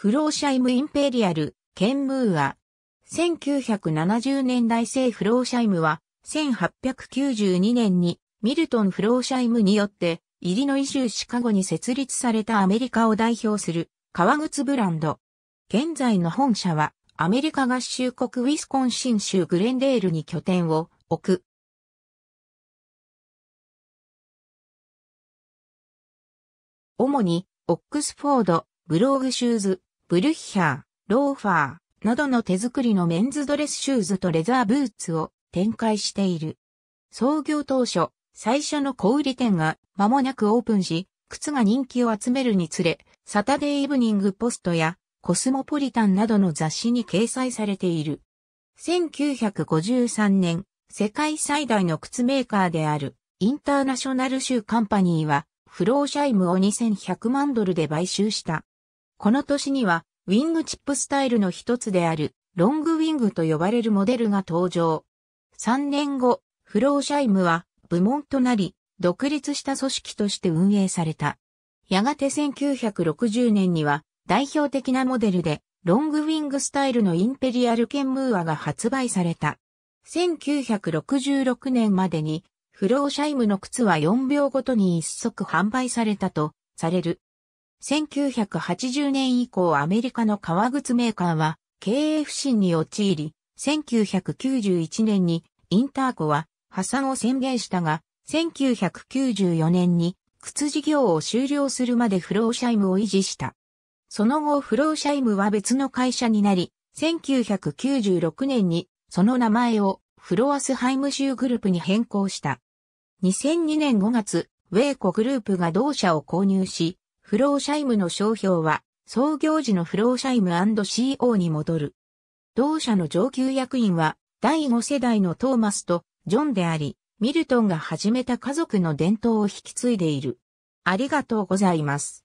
フローシャイムインペリアル、ケンムーア。1970年代製フローシャイムは、1892年にミルトン・フローシャイムによって、イリノイ州シカゴに設立されたアメリカを代表する革靴ブランド。現在の本社は、アメリカ合衆国ウィスコンシン州グレンデールに拠点を置く。主に、オックスフォード、ブローグシューズ、ブルッヒャー、ローファーなどの手作りのメンズドレスシューズとレザーブーツを展開している。創業当初、最初の小売店が間もなくオープンし、靴が人気を集めるにつれ、サタデーイブニングポストやコスモポリタンなどの雑誌に掲載されている。1953年、世界最大の靴メーカーであるインターナショナルシューカンパニーはフローシャイムを2100万ドルで買収した。この年には、ウィングチップスタイルの一つである、ロングウィングと呼ばれるモデルが登場。3年後、フローシャイムは部門となり、独立した組織として運営された。やがて1960年には代表的なモデルでロングウィングスタイルのインペリアルケンムーアが発売された。1966年までにフローシャイムの靴は4秒ごとに一足販売されたとされる。1980年以降アメリカの革靴メーカーは経営不振に陥り、1991年にインターコは破産を宣言したが、1994年に靴事業を終了するまでフローシャイムを維持した。その後フローシャイムは別の会社になり、1996年にその名前をフロアスハイム州グループに変更した。2002年5月、ウェイコグループが同社を購入し、フローシャイムの商標は、創業時のフローシャイム &CO に戻る。同社の上級役員は、第5世代のトーマスとジョンであり、ミルトンが始めた家族の伝統を引き継いでいる。ありがとうございます。